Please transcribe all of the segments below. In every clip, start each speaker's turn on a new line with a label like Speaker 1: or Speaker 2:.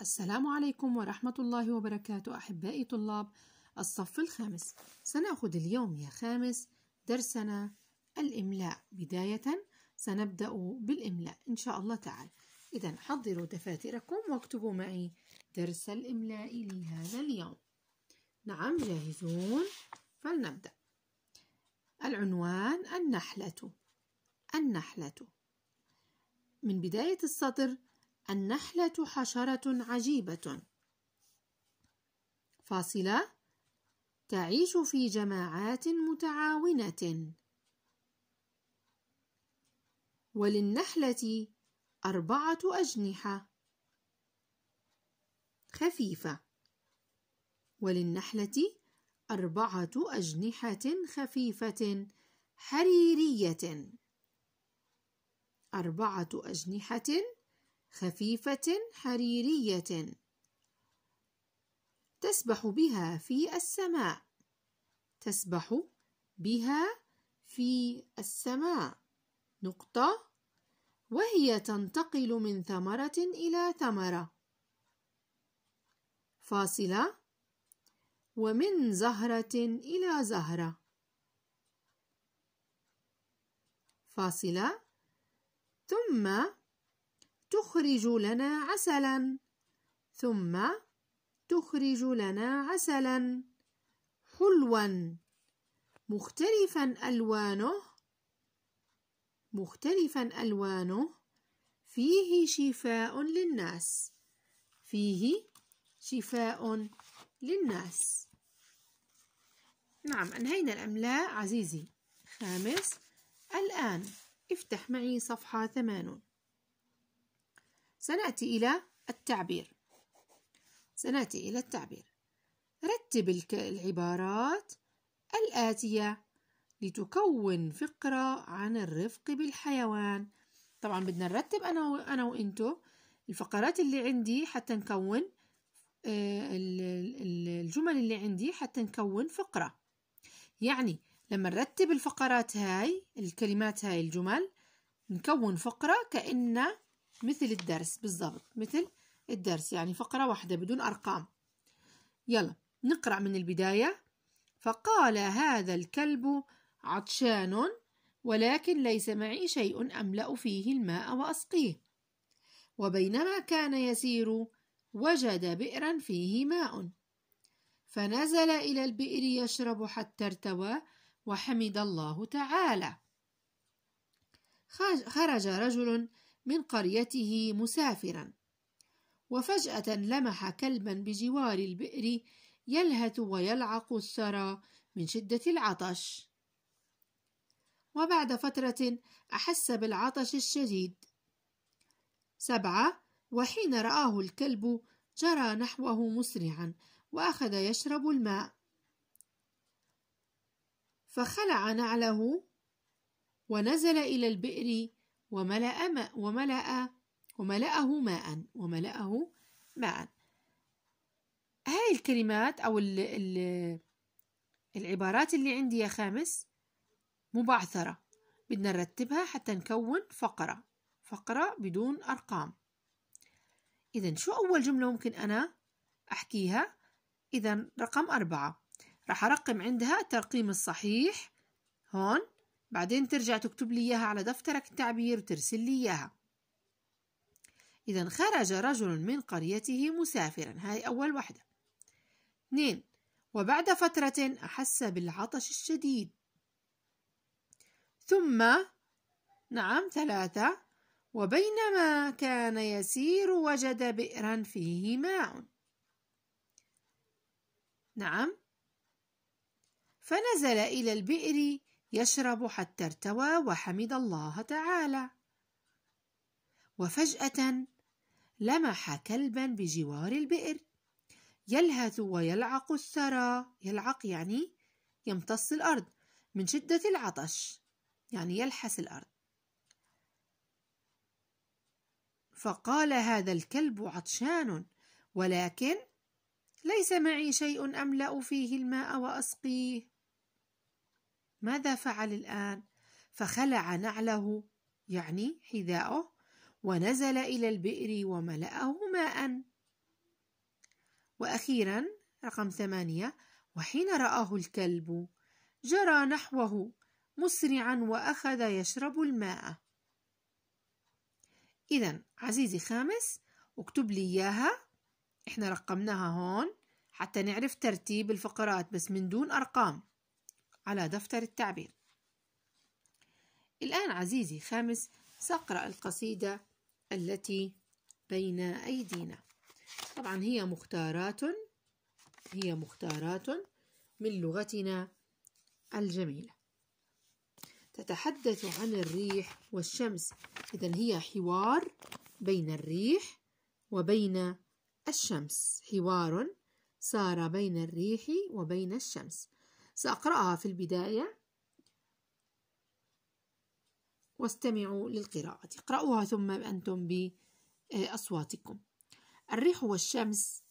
Speaker 1: السلام عليكم ورحمة الله وبركاته أحبائي طلاب الصف الخامس سنأخذ اليوم يا خامس درسنا الإملاء بداية سنبدأ بالإملاء إن شاء الله تعالى إذا حضروا دفاتركم واكتبوا معي درس الإملاء لهذا اليوم نعم جاهزون فلنبدأ العنوان النحلة النحلة من بداية السطر النحلة حشرة عجيبة فاصلة تعيش في جماعات متعاونة وللنحلة أربعة أجنحة خفيفة وللنحلة أربعة أجنحة خفيفة حريرية أربعة أجنحة خفيفة حريرية تسبح بها في السماء تسبح بها في السماء نقطة وهي تنتقل من ثمرة إلى ثمرة فاصلة ومن زهرة إلى زهرة فاصلة ثم تخرج لنا عسلا ثم تخرج لنا عسلا حلوا مختلفا ألوانه مختلفا ألوانه فيه شفاء للناس فيه شفاء للناس نعم أنهينا الأملاء عزيزي خامس الآن افتح معي صفحة ثمانون سنأتي إلى التعبير سنأتي إلى التعبير رتب العبارات الآتية لتكون فقرة عن الرفق بالحيوان طبعا بدنا نرتب أنا و... أنا وإنتو الفقرات اللي عندي حتى نكون آه، الجمل اللي عندي حتى نكون فقرة يعني لما نرتب الفقرات هاي الكلمات هاي الجمل نكون فقرة كأن مثل الدرس بالظبط مثل الدرس يعني فقرة واحدة بدون أرقام يلا نقرأ من البداية فقال هذا الكلب عطشان ولكن ليس معي شيء أملأ فيه الماء وأسقيه وبينما كان يسير وجد بئرا فيه ماء فنزل إلى البئر يشرب حتى ارتوى وحمد الله تعالى خرج رجل من قريته مسافرا وفجأة لمح كلبا بجوار البئر يلهث ويلعق الثرى من شدة العطش وبعد فترة أحس بالعطش الشديد سبعة وحين رآه الكلب جرى نحوه مسرعا وأخذ يشرب الماء فخلع نعله ونزل إلى البئر وملأ ماء وملأ وملأه ماء وملأه ماء هاي الكلمات أو ال ال العبارات اللي عندي يا خامس مبعثرة بدنا نرتبها حتى نكون فقرة فقرة بدون أرقام إذا شو أول جملة ممكن أنا أحكيها إذا رقم أربعة راح أرقم عندها الترقيم الصحيح هون بعدين ترجع تكتب لي إياها على دفترك التعبير وترسل لي إياها إذا خرج رجل من قريته مسافرا هاي أول واحدة اثنين وبعد فترة أحس بالعطش الشديد ثم نعم ثلاثة وبينما كان يسير وجد بئرا فيه ماء نعم فنزل إلى البئر يشرب حتى ارتوى وحمد الله تعالى وفجاه لمح كلبا بجوار البئر يلهث ويلعق الثرى يلعق يعني يمتص الارض من شده العطش يعني يلحس الارض فقال هذا الكلب عطشان ولكن ليس معي شيء املا فيه الماء واسقيه ماذا فعل الآن؟ فخلع نعله يعني حذاءه ونزل إلى البئر وملأه ماء وأخيرا رقم ثمانية وحين رآه الكلب جرى نحوه مسرعا وأخذ يشرب الماء إذا عزيزي خامس اكتب لي إياها إحنا رقمناها هون حتى نعرف ترتيب الفقرات بس من دون أرقام على دفتر التعبير الآن عزيزي خامس سأقرأ القصيدة التي بين أيدينا طبعا هي مختارات هي مختارات من لغتنا الجميلة تتحدث عن الريح والشمس إذا هي حوار بين الريح وبين الشمس حوار صار بين الريح وبين الشمس سأقرأها في البداية واستمعوا للقراءة اقرأوها ثم أنتم بأصواتكم الريح والشمس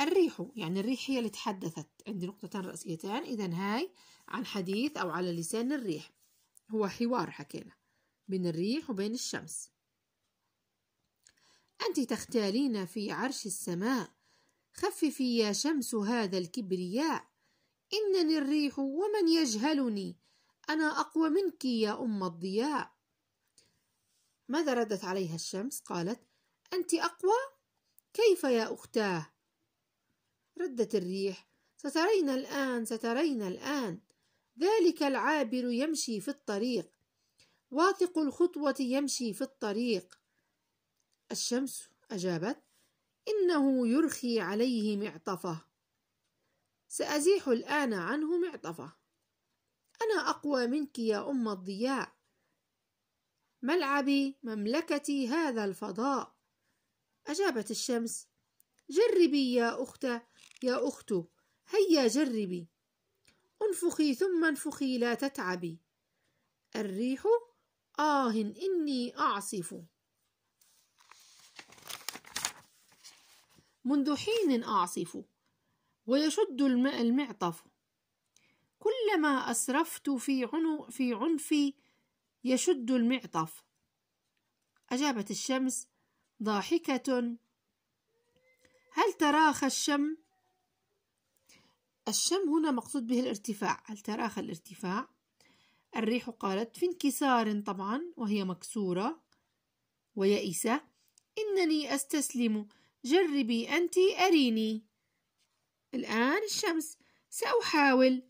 Speaker 1: الريح يعني الريح هي اللي تحدثت عندي نقطتان رأسيتان إذا هاي عن حديث أو على لسان الريح هو حوار حكينا بين الريح وبين الشمس أنت تختالين في عرش السماء خففي يا شمس هذا الكبرياء إنني الريح ومن يجهلني أنا أقوى منك يا أم الضياء ماذا ردت عليها الشمس قالت أنت أقوى كيف يا أختاه ردت الريح سترين الآن سترين الآن ذلك العابر يمشي في الطريق واثق الخطوة يمشي في الطريق الشمس أجابت إنه يرخي عليه معطفه سأزيح الآن عنه معطفه أنا أقوى منك يا أم الضياء ملعبي مملكتي هذا الفضاء أجابت الشمس جربي يا أخت يا أخت هيا جربي انفخي ثم انفخي لا تتعبي الريح آه إني أعصف منذ حين أعصف ويشد الماء المعطف كلما أسرفت في, عنو في عنفي يشد المعطف أجابت الشمس ضاحكة هل تراخى الشم؟ الشم هنا مقصود به الارتفاع هل تراخى الارتفاع؟ الريح قالت في انكسار طبعا وهي مكسورة ويئسة إنني أستسلم جربي أنت أريني الآن الشمس سأحاول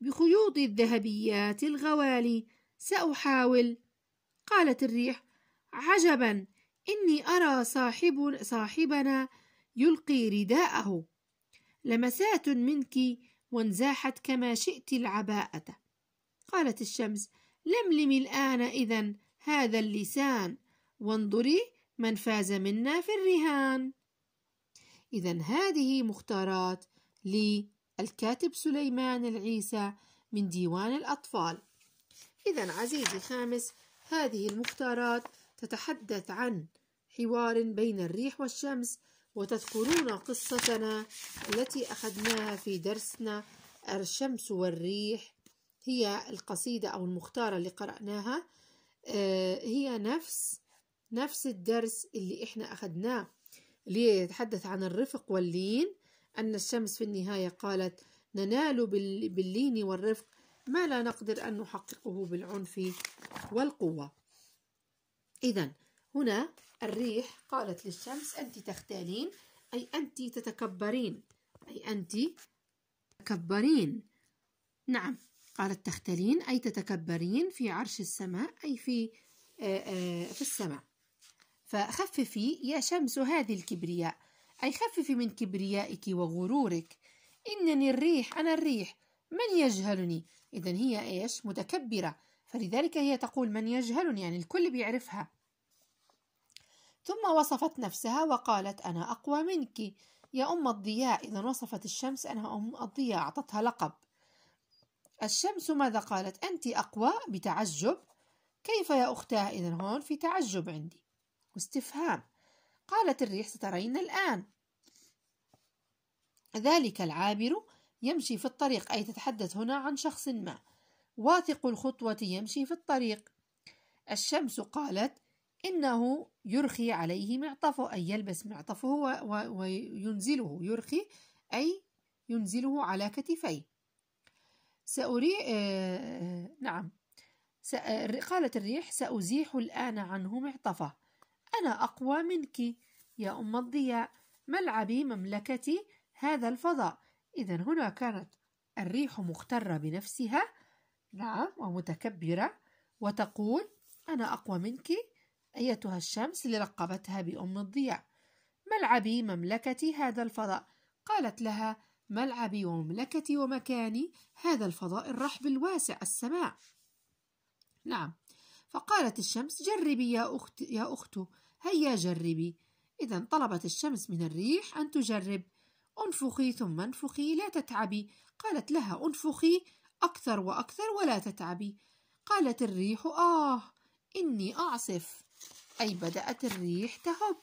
Speaker 1: بخيوط الذهبيات الغوالي سأحاول قالت الريح عجبا إني أرى صاحب صاحبنا يلقي رداءه لمسات منك وانزاحت كما شئت العباءة قالت الشمس لملم الآن إذا هذا اللسان وانظري من فاز منا في الرهان إذا هذه مختارات للكاتب سليمان العيسى من ديوان الأطفال إذا عزيزي الخامس هذه المختارات تتحدث عن حوار بين الريح والشمس وتذكرون قصتنا التي أخذناها في درسنا الشمس والريح هي القصيدة أو المختارة اللي قرأناها آه، هي نفس نفس الدرس اللي إحنا أخذناه ليتحدث عن الرفق واللين أن الشمس في النهاية قالت ننال باللين والرفق ما لا نقدر أن نحققه بالعنف والقوة إذا هنا الريح قالت للشمس أنت تختالين أي أنت تتكبرين أي أنت تكبرين نعم قالت تختلين أي تتكبرين في عرش السماء أي في آآ آآ في السماء فخففي يا شمس هذه الكبرياء أي خففي من كبريائك وغرورك إنني الريح أنا الريح من يجهلني إذا هي إيش متكبرة فلذلك هي تقول من يجهلني يعني الكل بيعرفها ثم وصفت نفسها وقالت أنا أقوى منك يا أم الضياء إذا وصفت الشمس أنا أم الضياء أعطتها لقب الشمس ماذا قالت أنت أقوى بتعجب كيف يا أختاه إذا هون في تعجب عندي واستفهام قالت الريح سترين الآن ذلك العابر يمشي في الطريق أي تتحدث هنا عن شخص ما واثق الخطوة يمشي في الطريق الشمس قالت إنه يرخي عليه معطفه أي يلبس معطفه وينزله يرخي أي ينزله على كتفيه سأري آه، نعم آه، قالت الريح سأزيح الآن عنه معطفه أنا أقوى منك يا أم الضياء ملعبي مملكتي هذا الفضاء إذا هنا كانت الريح مخترة بنفسها نعم ومتكبرة وتقول أنا أقوى منك أيتها الشمس للقبتها بأم الضياء ملعبي مملكتي هذا الفضاء قالت لها ملعبي ومملكتي ومكاني هذا الفضاء الرحب الواسع السماء نعم فقالت الشمس جربي يا أخت, يا أخت هيا جربي إذا طلبت الشمس من الريح أن تجرب أنفخي ثم أنفخي لا تتعبي قالت لها أنفخي أكثر وأكثر ولا تتعبي قالت الريح آه إني أعصف أي بدأت الريح تهب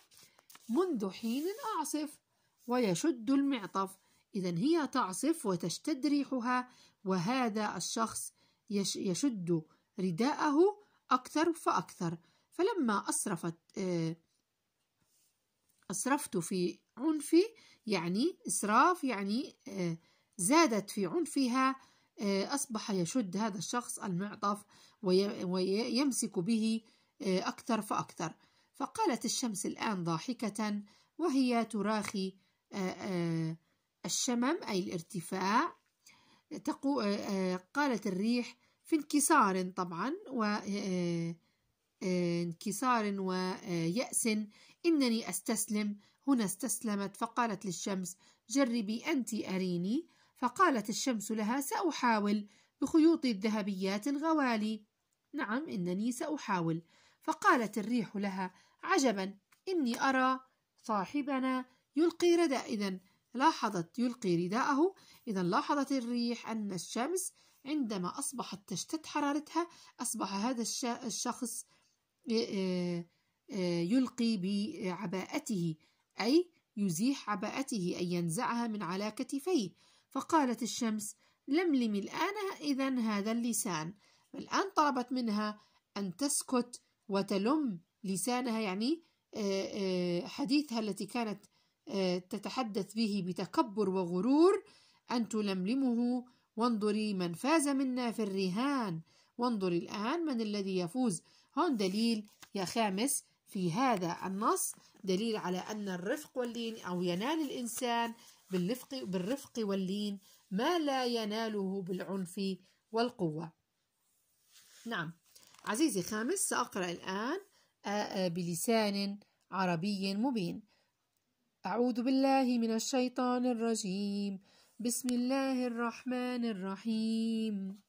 Speaker 1: منذ حين أعصف ويشد المعطف إذا هي تعصف وتشتد ريحها وهذا الشخص يشد رداءه أكثر فأكثر فلما أسرفت آه، أسرفت في عنفي يعني إسراف يعني آه، زادت في عنفها آه، أصبح يشد هذا الشخص المعطف ويمسك به أكثر فأكثر فقالت الشمس الآن ضاحكة وهي تراخي الشمم أي الارتفاع قالت الريح في انكسار طبعا و انكسار ويأس إنني أستسلم هنا استسلمت فقالت للشمس جربي أنت أريني فقالت الشمس لها سأحاول بخيوط الذهبيات الغوالي نعم إنني سأحاول فقالت الريح لها عجبا إني أرى صاحبنا يلقي رداء إذا لاحظت يلقي رداءه إذا لاحظت الريح أن الشمس عندما أصبحت تشتد حرارتها أصبح هذا الشخص آه، آه، يلقي بعباءته أي يزيح عباءته أي ينزعها من على كتفيه فقالت الشمس لم الآن إذا هذا اللسان الآن طلبت منها أن تسكت وتلم لسانها يعني آه، حديثها التي كانت تتحدث به بتكبر وغرور أن تلملمه وانظري من فاز منا في الرهان وانظري الآن من الذي يفوز هون دليل يا خامس في هذا النص دليل على أن الرفق واللين أو ينال الإنسان بالرفق, بالرفق واللين ما لا يناله بالعنف والقوة نعم عزيزي خامس سأقرأ الآن بلسان عربي مبين أعوذ بالله من الشيطان الرجيم بسم الله الرحمن الرحيم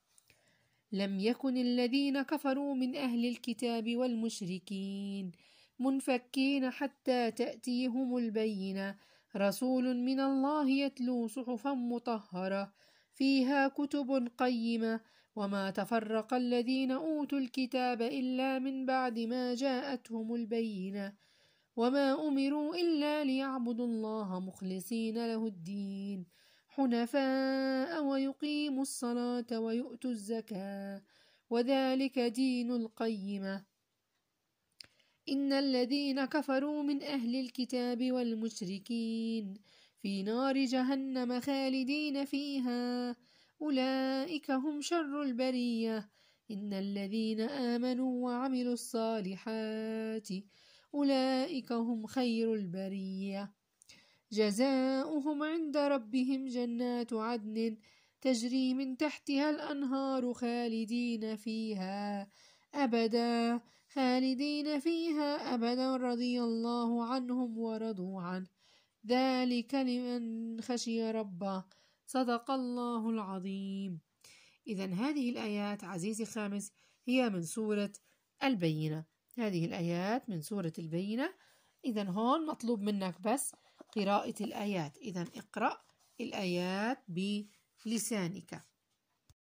Speaker 1: لم يكن الذين كفروا من أهل الكتاب والمشركين منفكين حتى تأتيهم البينة رسول من الله يتلو صحفا مطهرة فيها كتب قيمة وما تفرق الذين أوتوا الكتاب إلا من بعد ما جاءتهم البينة وما أمروا إلا ليعبدوا الله مخلصين له الدين حنفاء ويقيموا الصلاة ويؤتوا الزكاة وذلك دين القيمة إن الذين كفروا من أهل الكتاب والمشركين في نار جهنم خالدين فيها أولئك هم شر البرية إن الذين آمنوا وعملوا الصالحات أولئك هم خير البريه جزاؤهم عند ربهم جنات عدن تجري من تحتها الأنهار خالدين فيها أبدا خالدين فيها أبدا رضي الله عنهم ورضوا عنه ذلك لمن خشي ربه صدق الله العظيم إذا هذه الآيات عزيزي خامس هي من سورة البينة هذه الآيات من سورة البينة إذا هون مطلوب منك بس قراءة الآيات إذا اقرأ الآيات بلسانك